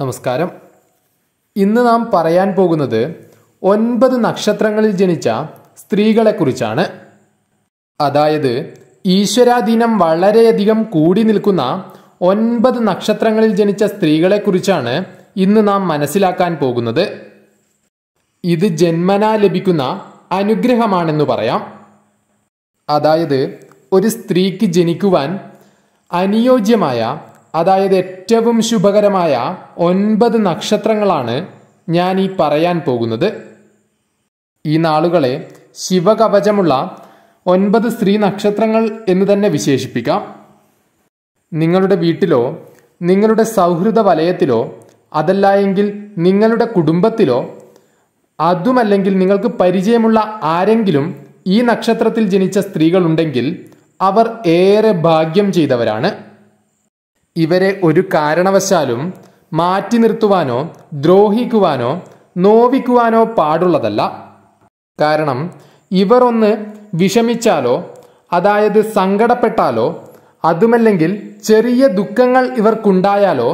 നമസ്കാരം ഇന്ന് നാം പറയാൻ പോകുന്നത് ഒൻപത് നക്ഷത്രങ്ങളിൽ ജനിച്ച സ്ത്രീകളെക്കുറിച്ചാണ് അതായത് ഈശ്വരാധീനം വളരെയധികം കൂടി നിൽക്കുന്ന ഒൻപത് നക്ഷത്രങ്ങളിൽ ജനിച്ച സ്ത്രീകളെക്കുറിച്ചാണ് ഇന്ന് നാം മനസ്സിലാക്കാൻ പോകുന്നത് ഇത് ജന്മനാ ലഭിക്കുന്ന അനുഗ്രഹമാണെന്ന് പറയാം അതായത് ഒരു സ്ത്രീക്ക് ജനിക്കുവാൻ അനുയോജ്യമായ അതായത് ഏറ്റവും ശുഭകരമായ ഒൻപത് നക്ഷത്രങ്ങളാണ് ഞാൻ ഈ പറയാൻ പോകുന്നത് ഈ നാളുകളെ ശിവകവചമുള്ള ഒൻപത് സ്ത്രീ നക്ഷത്രങ്ങൾ എന്ന് തന്നെ വിശേഷിപ്പിക്കാം നിങ്ങളുടെ വീട്ടിലോ നിങ്ങളുടെ സൗഹൃദ വലയത്തിലോ അതല്ലായെങ്കിൽ നിങ്ങളുടെ കുടുംബത്തിലോ അതുമല്ലെങ്കിൽ നിങ്ങൾക്ക് പരിചയമുള്ള ആരെങ്കിലും ഈ നക്ഷത്രത്തിൽ ജനിച്ച സ്ത്രീകളുണ്ടെങ്കിൽ അവർ ഏറെ ഭാഗ്യം ചെയ്തവരാണ് ഇവരെ ഒരു കാരണവശാലും മാറ്റി നിർത്തുവാനോ ദ്രോഹിക്കുവാനോ നോവിക്കുവാനോ പാടുള്ളതല്ല കാരണം ഇവർ ഒന്ന് വിഷമിച്ചാലോ അതായത് സങ്കടപ്പെട്ടാലോ അതുമല്ലെങ്കിൽ ചെറിയ ദുഃഖങ്ങൾ ഇവർക്കുണ്ടായാലോ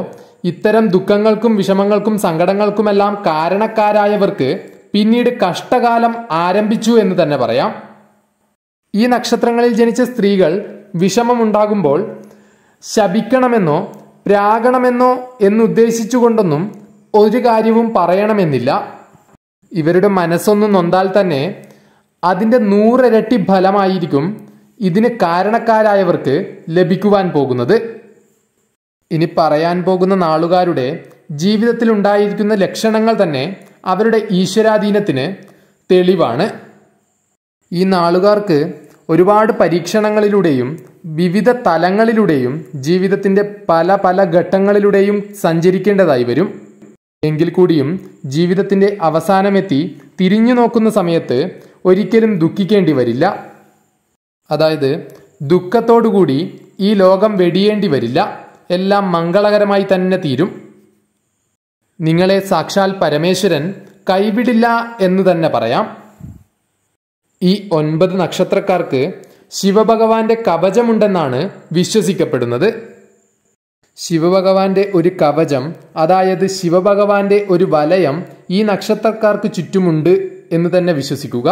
ഇത്തരം ദുഃഖങ്ങൾക്കും വിഷമങ്ങൾക്കും സങ്കടങ്ങൾക്കുമെല്ലാം കാരണക്കാരായവർക്ക് പിന്നീട് കഷ്ടകാലം ആരംഭിച്ചു എന്ന് തന്നെ പറയാം ഈ നക്ഷത്രങ്ങളിൽ ജനിച്ച സ്ത്രീകൾ വിഷമമുണ്ടാകുമ്പോൾ ശപിക്കണമെന്നോ പ്രാകണമെന്നോ എന്നുദ്ദേശിച്ചുകൊണ്ടൊന്നും ഒരു കാര്യവും പറയണമെന്നില്ല ഇവരുടെ മനസ്സൊന്ന് നൊന്താൽ തന്നെ അതിൻ്റെ നൂറിരട്ടി ഫലമായിരിക്കും ഇതിന് കാരണക്കാരായവർക്ക് ലഭിക്കുവാൻ പോകുന്നത് ഇനി പറയാൻ പോകുന്ന നാളുകാരുടെ ജീവിതത്തിൽ ഉണ്ടായിരിക്കുന്ന ലക്ഷണങ്ങൾ തന്നെ അവരുടെ ഈശ്വരാധീനത്തിന് തെളിവാണ് ഈ നാളുകാർക്ക് ഒരുപാട് പരീക്ഷണങ്ങളിലൂടെയും വിവിധ തലങ്ങളിലൂടെയും ജീവിതത്തിൻ്റെ പല പല ഘട്ടങ്ങളിലൂടെയും സഞ്ചരിക്കേണ്ടതായി വരും എങ്കിൽ കൂടിയും ജീവിതത്തിൻ്റെ അവസാനമെത്തി തിരിഞ്ഞു നോക്കുന്ന സമയത്ത് ഒരിക്കലും ദുഃഖിക്കേണ്ടി വരില്ല അതായത് ദുഃഖത്തോടുകൂടി ഈ ലോകം വെടിയേണ്ടി വരില്ല എല്ലാം മംഗളകരമായി തന്നെ തീരും നിങ്ങളെ സാക്ഷാൽ പരമേശ്വരൻ കൈവിടില്ല എന്ന് തന്നെ പറയാം ഈ ഒൻപത് നക്ഷത്രക്കാർക്ക് ശിവഭഗവാന്റെ കവചമുണ്ടെന്നാണ് വിശ്വസിക്കപ്പെടുന്നത് ശിവഭഗവാന്റെ ഒരു കവചം അതായത് ശിവഭഗവാന്റെ ഒരു വലയം ഈ നക്ഷത്രക്കാർക്ക് ചുറ്റുമുണ്ട് എന്ന് തന്നെ വിശ്വസിക്കുക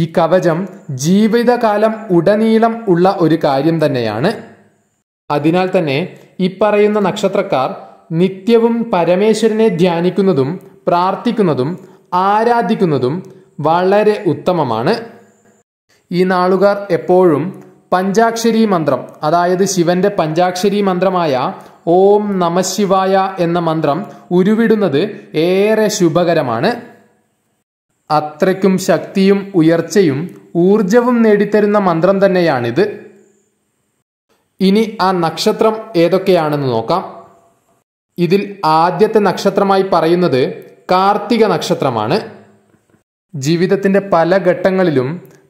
ഈ കവചം ജീവിതകാലം ഉടനീളം ഉള്ള ഒരു കാര്യം തന്നെയാണ് അതിനാൽ തന്നെ ഈ പറയുന്ന നക്ഷത്രക്കാർ നിത്യവും പരമേശ്വരനെ ധ്യാനിക്കുന്നതും പ്രാർത്ഥിക്കുന്നതും ആരാധിക്കുന്നതും വളരെ ഉത്തമമാണ് ഈ നാളുകാർ എപ്പോഴും പഞ്ചാക്ഷരി മന്ത്രം അതായത് ശിവന്റെ പഞ്ചാക്ഷരി മന്ത്രമായ ഓം നമശിവായ എന്ന മന്ത്രം ഉരുവിടുന്നത് ഏറെ ശുഭകരമാണ് അത്രയ്ക്കും ശക്തിയും ഉയർച്ചയും ഊർജവും നേടിത്തരുന്ന മന്ത്രം തന്നെയാണിത് ഇനി ആ നക്ഷത്രം ഏതൊക്കെയാണെന്ന് നോക്കാം ഇതിൽ ആദ്യത്തെ നക്ഷത്രമായി പറയുന്നത് കാർത്തിക നക്ഷത്രമാണ് ജീവിതത്തിന്റെ പല ഘട്ടങ്ങളിലും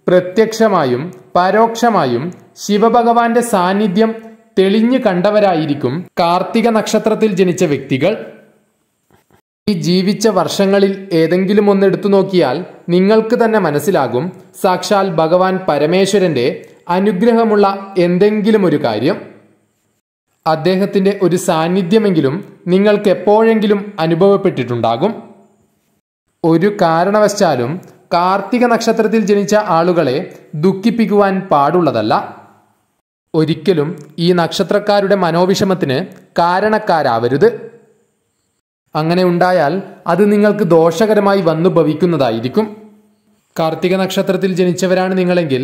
പ്രത്യക്ഷമായും പരോക്ഷമായും ശിവഭഗവാന്റെ സാന്നിധ്യം തെളിഞ്ഞു കണ്ടവരായിരിക്കും കാർത്തിക നക്ഷത്രത്തിൽ ജനിച്ച വ്യക്തികൾ ഈ ജീവിച്ച വർഷങ്ങളിൽ ഏതെങ്കിലും ഒന്ന് എടുത്തു നോക്കിയാൽ നിങ്ങൾക്ക് തന്നെ മനസ്സിലാകും സാക്ഷാൽ ഭഗവാൻ പരമേശ്വരന്റെ അനുഗ്രഹമുള്ള എന്തെങ്കിലും ഒരു കാര്യം അദ്ദേഹത്തിന്റെ ഒരു സാന്നിധ്യമെങ്കിലും നിങ്ങൾക്ക് എപ്പോഴെങ്കിലും അനുഭവപ്പെട്ടിട്ടുണ്ടാകും ഒരു കാരണവശാലും കാർത്തിക നക്ഷത്രത്തിൽ ജനിച്ച ആളുകളെ ദുഃഖിപ്പിക്കുവാൻ പാടുള്ളതല്ല ഒരിക്കലും ഈ നക്ഷത്രക്കാരുടെ മനോവിഷമത്തിന് കാരണക്കാരാവരുത് അങ്ങനെ ഉണ്ടായാൽ അത് നിങ്ങൾക്ക് ദോഷകരമായി വന്നു ഭവിക്കുന്നതായിരിക്കും കാർത്തിക നക്ഷത്രത്തിൽ ജനിച്ചവരാണ് നിങ്ങളെങ്കിൽ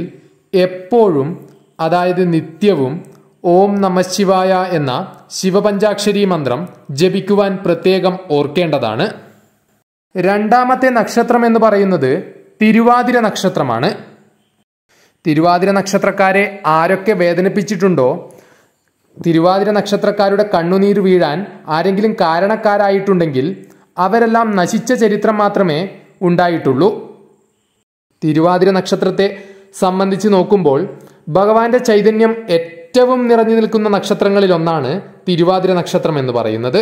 എപ്പോഴും അതായത് നിത്യവും ഓം ശിവായ എന്ന ശിവപഞ്ചാക്ഷരി മന്ത്രം ജപിക്കുവാൻ പ്രത്യേകം ഓർക്കേണ്ടതാണ് രണ്ടാമത്തെ നക്ഷത്രം എന്ന് പറയുന്നത് തിരുവാതിര നക്ഷത്രമാണ് തിരുവാതിര നക്ഷത്രക്കാരെ ആരൊക്കെ വേദനിപ്പിച്ചിട്ടുണ്ടോ തിരുവാതിര നക്ഷത്രക്കാരുടെ കണ്ണുനീർ വീഴാൻ ആരെങ്കിലും കാരണക്കാരായിട്ടുണ്ടെങ്കിൽ അവരെല്ലാം നശിച്ച ചരിത്രം മാത്രമേ ഉണ്ടായിട്ടുള്ളൂ തിരുവാതിര നക്ഷത്രത്തെ സംബന്ധിച്ച് നോക്കുമ്പോൾ ഭഗവാന്റെ ചൈതന്യം ഏറ്റവും നിറഞ്ഞു നിൽക്കുന്ന നക്ഷത്രങ്ങളിൽ ഒന്നാണ് തിരുവാതിര നക്ഷത്രം എന്ന് പറയുന്നത്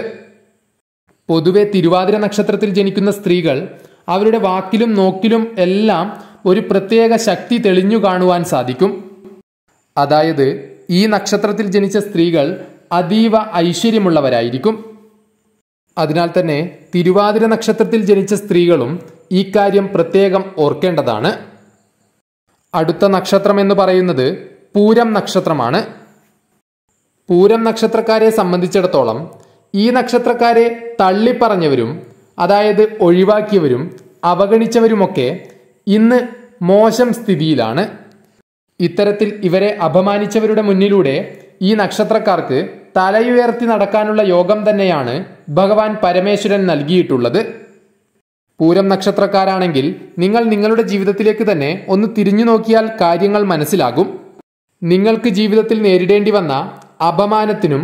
പൊതുവെ തിരുവാതിര നക്ഷത്രത്തിൽ ജനിക്കുന്ന സ്ത്രീകൾ അവരുടെ വാക്കിലും നോക്കിലും എല്ലാം ഒരു പ്രത്യേക ശക്തി തെളിഞ്ഞു കാണുവാൻ സാധിക്കും അതായത് ഈ നക്ഷത്രത്തിൽ ജനിച്ച സ്ത്രീകൾ അതീവ ഐശ്വര്യമുള്ളവരായിരിക്കും അതിനാൽ തന്നെ തിരുവാതിര നക്ഷത്രത്തിൽ ജനിച്ച സ്ത്രീകളും ഈ കാര്യം പ്രത്യേകം ഓർക്കേണ്ടതാണ് അടുത്ത നക്ഷത്രം എന്ന് പറയുന്നത് പൂരം നക്ഷത്രമാണ് പൂരം നക്ഷത്രക്കാരെ സംബന്ധിച്ചിടത്തോളം ഈ നക്ഷത്രക്കാരെ തള്ളിപ്പറഞ്ഞവരും അതായത് ഒഴിവാക്കിയവരും അവഗണിച്ചവരുമൊക്കെ ഇന്ന് മോശം സ്ഥിതിയിലാണ് ഇത്തരത്തിൽ ഇവരെ അപമാനിച്ചവരുടെ മുന്നിലൂടെ ഈ നക്ഷത്രക്കാർക്ക് തലയുയർത്തി നടക്കാനുള്ള യോഗം തന്നെയാണ് ഭഗവാൻ പരമേശ്വരൻ നൽകിയിട്ടുള്ളത് പൂരം നക്ഷത്രക്കാരാണെങ്കിൽ നിങ്ങൾ നിങ്ങളുടെ ജീവിതത്തിലേക്ക് തന്നെ ഒന്ന് തിരിഞ്ഞു നോക്കിയാൽ കാര്യങ്ങൾ മനസ്സിലാകും നിങ്ങൾക്ക് ജീവിതത്തിൽ നേരിടേണ്ടി വന്ന അപമാനത്തിനും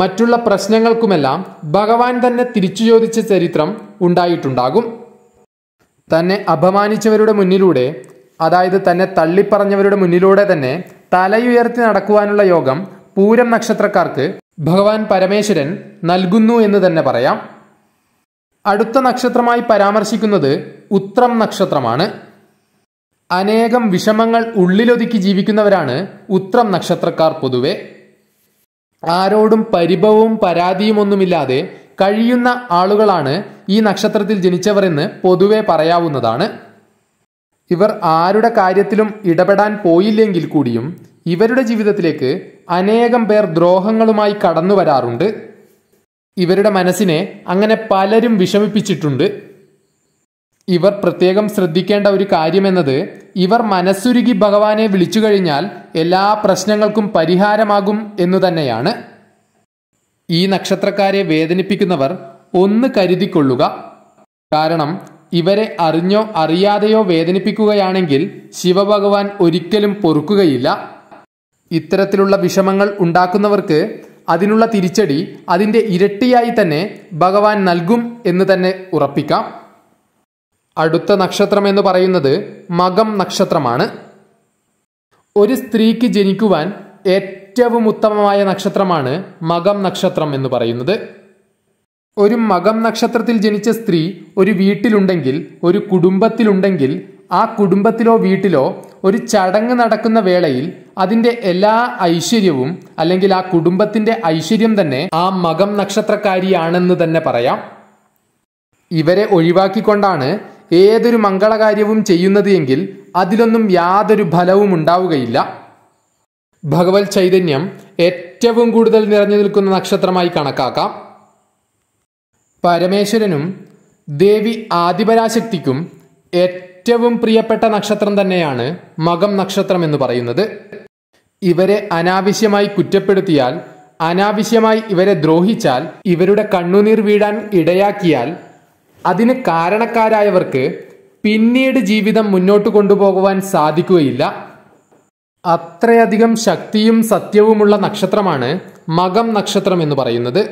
മറ്റുള്ള പ്രശ്നങ്ങൾക്കുമെല്ലാം ഭഗവാൻ തന്നെ തിരിച്ചു ചോദിച്ച ചരിത്രം ഉണ്ടായിട്ടുണ്ടാകും തന്നെ അപമാനിച്ചവരുടെ മുന്നിലൂടെ അതായത് തന്നെ തള്ളിപ്പറഞ്ഞവരുടെ മുന്നിലൂടെ തന്നെ തലയുയർത്തി നടക്കുവാനുള്ള യോഗം പൂരം നക്ഷത്രക്കാർക്ക് ഭഗവാൻ പരമേശ്വരൻ നൽകുന്നു എന്ന് തന്നെ പറയാം അടുത്ത നക്ഷത്രമായി പരാമർശിക്കുന്നത് ഉത്രം നക്ഷത്രമാണ് അനേകം വിഷമങ്ങൾ ഉള്ളിലൊതുക്കി ജീവിക്കുന്നവരാണ് ഉത്രം നക്ഷത്രക്കാർ പൊതുവെ ആരോടും പരിഭവവും പരാതിയുമൊന്നുമില്ലാതെ കഴിയുന്ന ആളുകളാണ് ഈ നക്ഷത്രത്തിൽ ജനിച്ചവർ എന്ന് പൊതുവെ പറയാവുന്നതാണ് ഇവർ ആരുടെ കാര്യത്തിലും ഇടപെടാൻ പോയില്ലെങ്കിൽ കൂടിയും ഇവരുടെ ജീവിതത്തിലേക്ക് അനേകം പേർ ദ്രോഹങ്ങളുമായി കടന്നു വരാറുണ്ട് ഇവരുടെ മനസ്സിനെ അങ്ങനെ പലരും വിഷമിപ്പിച്ചിട്ടുണ്ട് ഇവർ പ്രത്യേകം ശ്രദ്ധിക്കേണ്ട ഒരു കാര്യമെന്നത് ഇവർ മനസ്സുരുകി ഭഗവാനെ വിളിച്ചു കഴിഞ്ഞാൽ എല്ലാ പ്രശ്നങ്ങൾക്കും പരിഹാരമാകും എന്നു തന്നെയാണ് ഈ നക്ഷത്രക്കാരെ വേദനിപ്പിക്കുന്നവർ ഒന്ന് കരുതിക്കൊള്ളുക കാരണം ഇവരെ അറിഞ്ഞോ അറിയാതെയോ വേദനിപ്പിക്കുകയാണെങ്കിൽ ശിവഭഗവാൻ ഒരിക്കലും പൊറുക്കുകയില്ല ഇത്തരത്തിലുള്ള വിഷമങ്ങൾ ഉണ്ടാക്കുന്നവർക്ക് അതിനുള്ള തിരിച്ചടി അതിൻ്റെ ഇരട്ടിയായി തന്നെ ഭഗവാൻ നൽകും എന്ന് തന്നെ ഉറപ്പിക്കാം അടുത്ത നക്ഷത്രം എന്ന് പറയുന്നത് മകം നക്ഷത്രമാണ് ഒരു സ്ത്രീക്ക് ജനിക്കുവാൻ ഏറ്റവും ഉത്തമമായ നക്ഷത്രമാണ് മകം നക്ഷത്രം എന്ന് പറയുന്നത് ഒരു മകം നക്ഷത്രത്തിൽ ജനിച്ച സ്ത്രീ ഒരു വീട്ടിലുണ്ടെങ്കിൽ ഒരു കുടുംബത്തിലുണ്ടെങ്കിൽ ആ കുടുംബത്തിലോ വീട്ടിലോ ഒരു ചടങ്ങ് നടക്കുന്ന വേളയിൽ അതിൻ്റെ എല്ലാ ഐശ്വര്യവും അല്ലെങ്കിൽ ആ കുടുംബത്തിൻ്റെ ഐശ്വര്യം തന്നെ ആ മകം നക്ഷത്രക്കാരിയാണെന്ന് തന്നെ പറയാം ഇവരെ ഒഴിവാക്കിക്കൊണ്ടാണ് ഏതൊരു മംഗളകാര്യവും ചെയ്യുന്നത് എങ്കിൽ അതിലൊന്നും യാതൊരു ഫലവും ഉണ്ടാവുകയില്ല ഭഗവത് ചൈതന്യം ഏറ്റവും കൂടുതൽ നിറഞ്ഞു നിൽക്കുന്ന നക്ഷത്രമായി കണക്കാക്കാം പരമേശ്വരനും ദേവി ആദിപരാശക്തിക്കും ഏറ്റവും പ്രിയപ്പെട്ട നക്ഷത്രം തന്നെയാണ് മകം നക്ഷത്രം എന്ന് പറയുന്നത് ഇവരെ അനാവശ്യമായി കുറ്റപ്പെടുത്തിയാൽ അനാവശ്യമായി ഇവരെ ദ്രോഹിച്ചാൽ ഇവരുടെ കണ്ണുനീർ വീഴാൻ ഇടയാക്കിയാൽ അതിന് കാരണക്കാരായവർക്ക് പിന്നീട് ജീവിതം മുന്നോട്ട് കൊണ്ടുപോകുവാൻ സാധിക്കുകയില്ല അത്രയധികം ശക്തിയും സത്യവുമുള്ള നക്ഷത്രമാണ് മകം നക്ഷത്രം എന്ന് പറയുന്നത്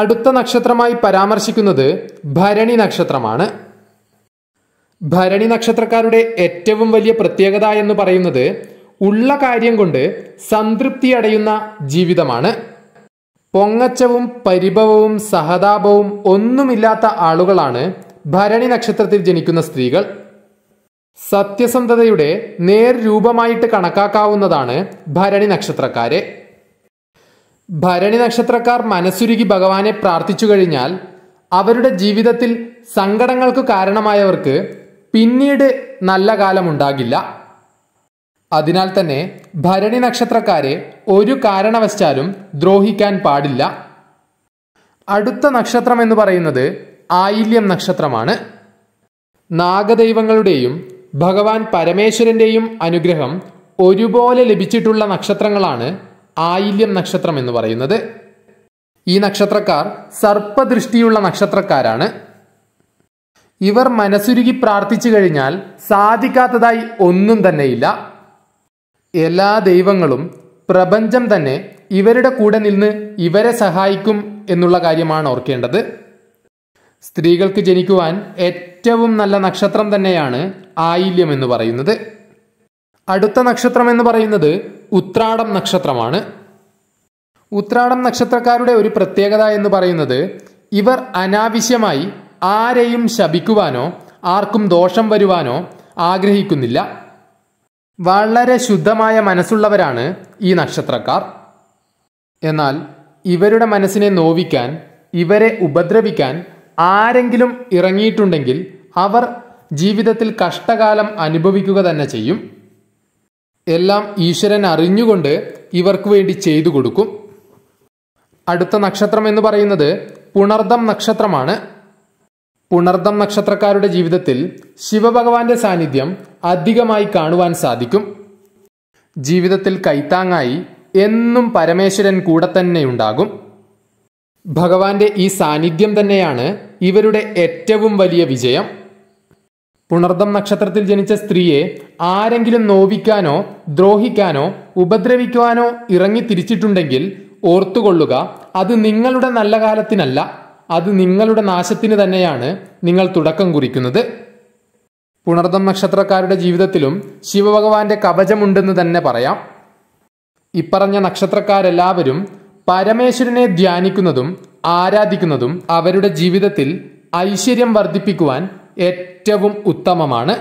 അടുത്ത നക്ഷത്രമായി പരാമർശിക്കുന്നത് ഭരണി നക്ഷത്രമാണ് ഭരണി നക്ഷത്രക്കാരുടെ ഏറ്റവും വലിയ പ്രത്യേകത എന്ന് പറയുന്നത് ഉള്ള കാര്യം കൊണ്ട് സംതൃപ്തി അടയുന്ന ജീവിതമാണ് പൊങ്ങച്ചവും പരിഭവവും സഹതാപവും ഒന്നുമില്ലാത്ത ആളുകളാണ് ഭരണി നക്ഷത്രത്തിൽ ജനിക്കുന്ന സ്ത്രീകൾ സത്യസന്ധതയുടെ നേർരൂപമായിട്ട് കണക്കാക്കാവുന്നതാണ് ഭരണി നക്ഷത്രക്കാരെ ഭരണി നക്ഷത്രക്കാർ മനസ്സുരുകി ഭഗവാനെ പ്രാർത്ഥിച്ചു കഴിഞ്ഞാൽ അവരുടെ ജീവിതത്തിൽ സങ്കടങ്ങൾക്ക് കാരണമായവർക്ക് പിന്നീട് നല്ല കാലമുണ്ടാകില്ല അതിനാൽ തന്നെ ഭരണി നക്ഷത്രക്കാരെ ഒരു കാരണവശാലും ദ്രോഹിക്കാൻ പാടില്ല അടുത്ത നക്ഷത്രം എന്ന് പറയുന്നത് ആയില്യം നക്ഷത്രമാണ് നാഗദൈവങ്ങളുടെയും ഭഗവാൻ പരമേശ്വരന്റെയും അനുഗ്രഹം ഒരുപോലെ ലഭിച്ചിട്ടുള്ള നക്ഷത്രങ്ങളാണ് ആയില്യം നക്ഷത്രം എന്ന് പറയുന്നത് ഈ നക്ഷത്രക്കാർ സർപ്പദൃഷ്ടിയുള്ള നക്ഷത്രക്കാരാണ് ഇവർ മനസ്സുരുകി പ്രാർത്ഥിച്ചു കഴിഞ്ഞാൽ സാധിക്കാത്തതായി ഒന്നും തന്നെയില്ല എല്ലാ ദൈവങ്ങളും പ്രപഞ്ചം തന്നെ ഇവരുടെ കൂടെ നിന്ന് ഇവരെ സഹായിക്കും എന്നുള്ള കാര്യമാണ് ഓർക്കേണ്ടത് സ്ത്രീകൾക്ക് ജനിക്കുവാൻ ഏറ്റവും നല്ല നക്ഷത്രം തന്നെയാണ് ആയില്യം എന്ന് പറയുന്നത് അടുത്ത നക്ഷത്രം എന്ന് പറയുന്നത് ഉത്രാടം നക്ഷത്രമാണ് ഉത്രാടം നക്ഷത്രക്കാരുടെ ഒരു പ്രത്യേകത എന്ന് പറയുന്നത് ഇവർ അനാവശ്യമായി ആരെയും ശപിക്കുവാനോ ആർക്കും ദോഷം വരുവാനോ ആഗ്രഹിക്കുന്നില്ല വളരെ ശുദ്ധമായ മനസ്സുള്ളവരാണ് ഈ നക്ഷത്രക്കാർ എന്നാൽ ഇവരുടെ മനസ്സിനെ നോവിക്കാൻ ഇവരെ ഉപദ്രവിക്കാൻ ആരെങ്കിലും ഇറങ്ങിയിട്ടുണ്ടെങ്കിൽ അവർ ജീവിതത്തിൽ കഷ്ടകാലം അനുഭവിക്കുക തന്നെ ചെയ്യും എല്ലാം ഈശ്വരൻ അറിഞ്ഞുകൊണ്ട് ഇവർക്ക് വേണ്ടി ചെയ്തു കൊടുക്കും അടുത്ത നക്ഷത്രം എന്ന് പറയുന്നത് പുണർദം നക്ഷത്രമാണ് പുണർദം നക്ഷത്രക്കാരുടെ ജീവിതത്തിൽ ശിവഭഗവാന്റെ സാന്നിധ്യം അധികമായി കാണുവാൻ സാധിക്കും ജീവിതത്തിൽ കൈത്താങ്ങായി എന്നും പരമേശ്വരൻ കൂടെ തന്നെ ഉണ്ടാകും ഭഗവാന്റെ ഈ സാന്നിധ്യം തന്നെയാണ് ഇവരുടെ ഏറ്റവും വലിയ വിജയം പുണർദം നക്ഷത്രത്തിൽ ജനിച്ച സ്ത്രീയെ ആരെങ്കിലും നോവിക്കാനോ ദ്രോഹിക്കാനോ ഉപദ്രവിക്കുവാനോ ഇറങ്ങി തിരിച്ചിട്ടുണ്ടെങ്കിൽ ഓർത്തുകൊള്ളുക അത് നിങ്ങളുടെ നല്ല കാലത്തിനല്ല അത് നിങ്ങളുടെ നാശത്തിന് തന്നെയാണ് നിങ്ങൾ തുടക്കം കുറിക്കുന്നത് പുണർദം നക്ഷത്രക്കാരുടെ ജീവിതത്തിലും ശിവഭഗവാന്റെ കവചമുണ്ടെന്ന് തന്നെ പറയാം ഇപ്പറഞ്ഞ നക്ഷത്രക്കാരെല്ലാവരും പരമേശ്വരനെ ധ്യാനിക്കുന്നതും ആരാധിക്കുന്നതും അവരുടെ ജീവിതത്തിൽ ഐശ്വര്യം വർദ്ധിപ്പിക്കുവാൻ ഏറ്റവും ഉത്തമമാണ്